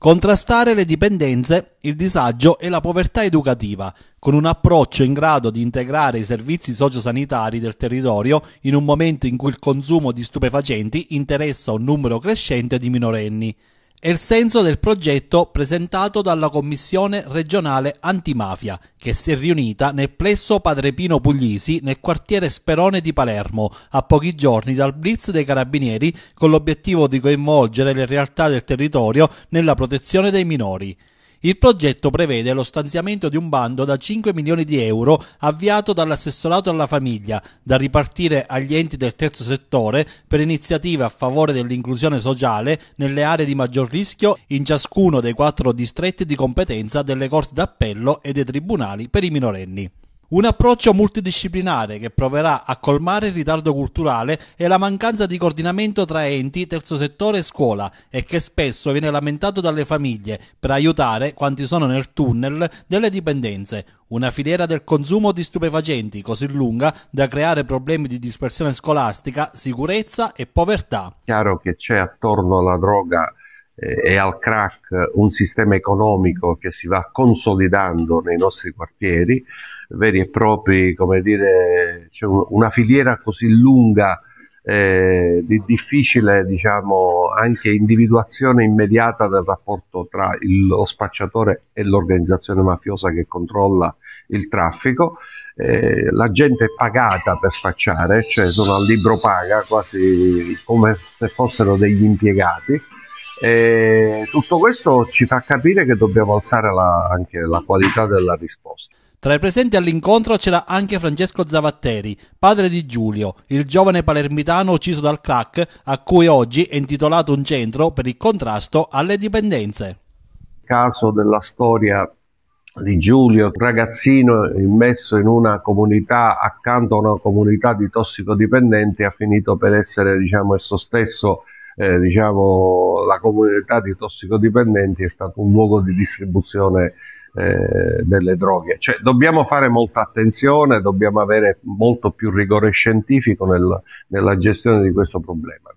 contrastare le dipendenze, il disagio e la povertà educativa, con un approccio in grado di integrare i servizi sociosanitari del territorio in un momento in cui il consumo di stupefacenti interessa un numero crescente di minorenni è il senso del progetto presentato dalla Commissione regionale antimafia, che si è riunita nel plesso Padre Pino Puglisi nel quartiere Sperone di Palermo, a pochi giorni dal blitz dei carabinieri, con l'obiettivo di coinvolgere le realtà del territorio nella protezione dei minori. Il progetto prevede lo stanziamento di un bando da 5 milioni di euro avviato dall'assessorato alla famiglia, da ripartire agli enti del terzo settore per iniziative a favore dell'inclusione sociale nelle aree di maggior rischio in ciascuno dei quattro distretti di competenza delle corti d'appello e dei tribunali per i minorenni. Un approccio multidisciplinare che proverà a colmare il ritardo culturale e la mancanza di coordinamento tra enti, terzo settore e scuola e che spesso viene lamentato dalle famiglie per aiutare quanti sono nel tunnel delle dipendenze. Una filiera del consumo di stupefacenti così lunga da creare problemi di dispersione scolastica, sicurezza e povertà. Chiaro che c'è attorno alla droga eh, e al crack un sistema economico che si va consolidando nei nostri quartieri, veri e propri, come dire, c'è una filiera così lunga eh, di difficile diciamo, anche individuazione immediata del rapporto tra il, lo spacciatore e l'organizzazione mafiosa che controlla il traffico. Eh, la gente è pagata per spacciare, cioè sono al libro paga, quasi come se fossero degli impiegati e tutto questo ci fa capire che dobbiamo alzare la, anche la qualità della risposta. Tra i presenti all'incontro c'era anche Francesco Zavatteri, padre di Giulio, il giovane palermitano ucciso dal crack, a cui oggi è intitolato un centro per il contrasto alle dipendenze. Il caso della storia di Giulio, un ragazzino immesso in una comunità accanto a una comunità di tossicodipendenti, ha finito per essere, diciamo, esso stesso eh, diciamo, la comunità di tossicodipendenti è stato un luogo di distribuzione eh, delle droghe. Cioè, dobbiamo fare molta attenzione, dobbiamo avere molto più rigore scientifico nel, nella gestione di questo problema.